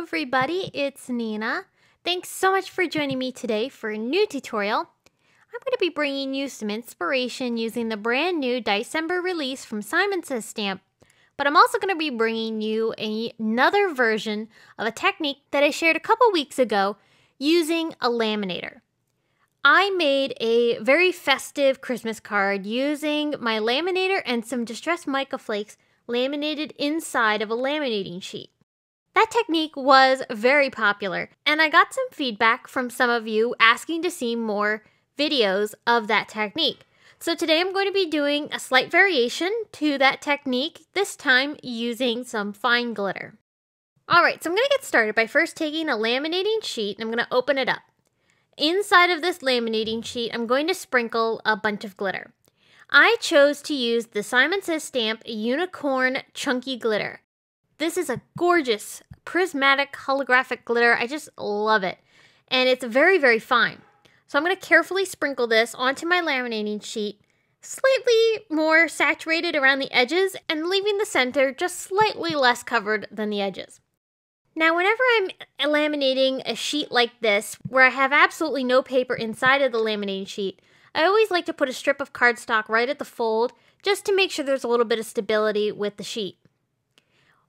Hello everybody, it's Nina. Thanks so much for joining me today for a new tutorial. I'm going to be bringing you some inspiration using the brand new December release from Simon Says Stamp, but I'm also going to be bringing you another version of a technique that I shared a couple weeks ago using a laminator. I made a very festive Christmas card using my laminator and some distressed mica flakes laminated inside of a laminating sheet. That technique was very popular, and I got some feedback from some of you asking to see more videos of that technique. So today I'm going to be doing a slight variation to that technique, this time using some fine glitter. Alright, so I'm going to get started by first taking a laminating sheet and I'm going to open it up. Inside of this laminating sheet, I'm going to sprinkle a bunch of glitter. I chose to use the Simon Says Stamp Unicorn Chunky Glitter. This is a gorgeous prismatic holographic glitter. I just love it. And it's very, very fine. So I'm going to carefully sprinkle this onto my laminating sheet, slightly more saturated around the edges and leaving the center just slightly less covered than the edges. Now, whenever I'm laminating a sheet like this, where I have absolutely no paper inside of the laminating sheet, I always like to put a strip of cardstock right at the fold just to make sure there's a little bit of stability with the sheet.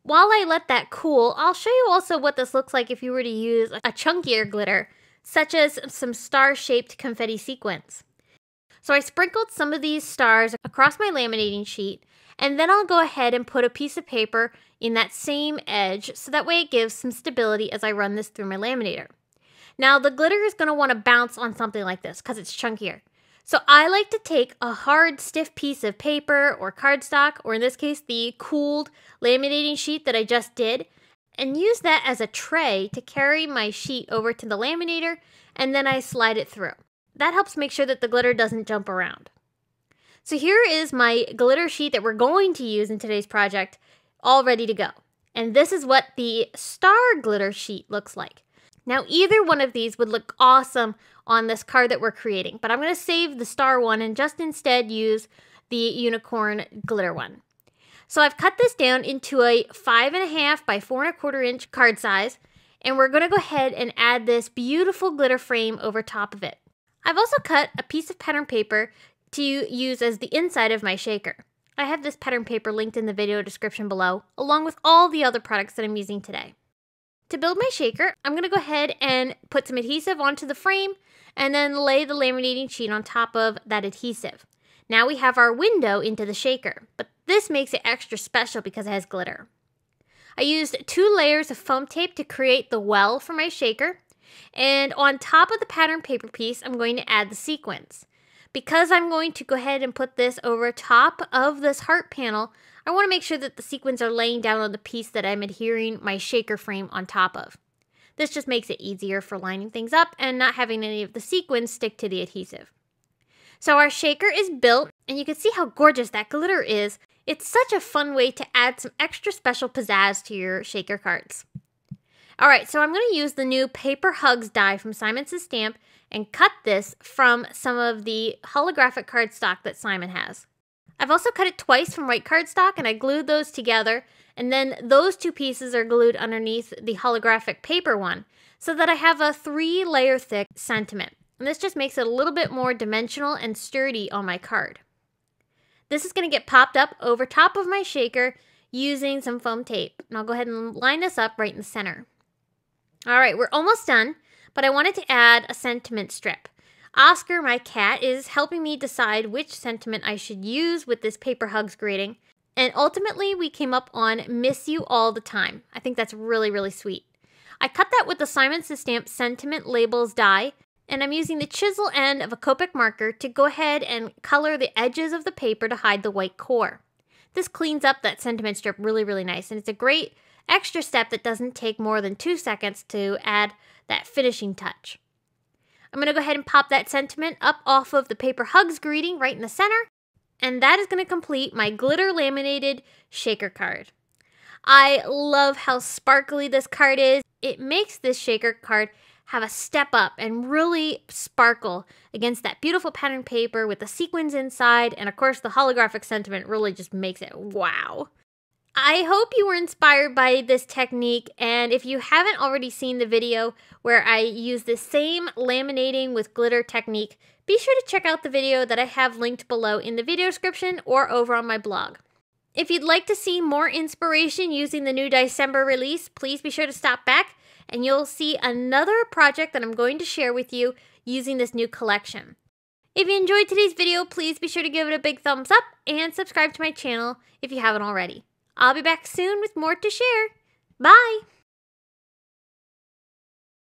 While I let that cool, I'll show you also what this looks like if you were to use a chunkier glitter, such as some star-shaped confetti sequins. So I sprinkled some of these stars across my laminating sheet, and then I'll go ahead and put a piece of paper in that same edge so that way it gives some stability as I run this through my laminator. Now the glitter is going to want to bounce on something like this because it's chunkier. So I like to take a hard, stiff piece of paper or cardstock, or in this case, the cooled laminating sheet that I just did, and use that as a tray to carry my sheet over to the laminator, and then I slide it through. That helps make sure that the glitter doesn't jump around. So here is my glitter sheet that we're going to use in today's project, all ready to go. And this is what the star glitter sheet looks like. Now, either one of these would look awesome on this card that we're creating, but I'm going to save the star one and just instead use the unicorn glitter one. So I've cut this down into a five and a half by four and a quarter inch card size, and we're going to go ahead and add this beautiful glitter frame over top of it. I've also cut a piece of pattern paper to use as the inside of my shaker. I have this pattern paper linked in the video description below, along with all the other products that I'm using today. To build my shaker, I'm going to go ahead and put some adhesive onto the frame and then lay the laminating sheet on top of that adhesive. Now we have our window into the shaker, but this makes it extra special because it has glitter. I used two layers of foam tape to create the well for my shaker, and on top of the pattern paper piece, I'm going to add the sequins. Because I'm going to go ahead and put this over top of this heart panel, I want to make sure that the sequins are laying down on the piece that I'm adhering my shaker frame on top of. This just makes it easier for lining things up and not having any of the sequins stick to the adhesive. So our shaker is built, and you can see how gorgeous that glitter is. It's such a fun way to add some extra special pizzazz to your shaker cards. All right, so I'm gonna use the new Paper Hugs die from Simon's Stamp and cut this from some of the holographic cardstock that Simon has. I've also cut it twice from white cardstock and I glued those together and then those two pieces are glued underneath the holographic paper one so that I have a three layer thick sentiment. And this just makes it a little bit more dimensional and sturdy on my card. This is going to get popped up over top of my shaker using some foam tape. And I'll go ahead and line this up right in the center. All right, we're almost done, but I wanted to add a sentiment strip. Oscar, my cat, is helping me decide which sentiment I should use with this paper hugs greeting. And ultimately, we came up on miss you all the time. I think that's really, really sweet. I cut that with the Simon Stamp Sentiment Labels die, and I'm using the chisel end of a Copic marker to go ahead and color the edges of the paper to hide the white core. This cleans up that sentiment strip really, really nice, and it's a great extra step that doesn't take more than two seconds to add that finishing touch. I'm going to go ahead and pop that sentiment up off of the paper hugs greeting right in the center. And that is going to complete my glitter laminated shaker card. I love how sparkly this card is. It makes this shaker card have a step up and really sparkle against that beautiful pattern paper with the sequins inside. And of course, the holographic sentiment really just makes it wow. I hope you were inspired by this technique and if you haven't already seen the video where I use the same laminating with glitter technique, be sure to check out the video that I have linked below in the video description or over on my blog. If you'd like to see more inspiration using the new December release, please be sure to stop back and you'll see another project that I'm going to share with you using this new collection. If you enjoyed today's video, please be sure to give it a big thumbs up and subscribe to my channel if you haven't already. I'll be back soon with more to share. Bye!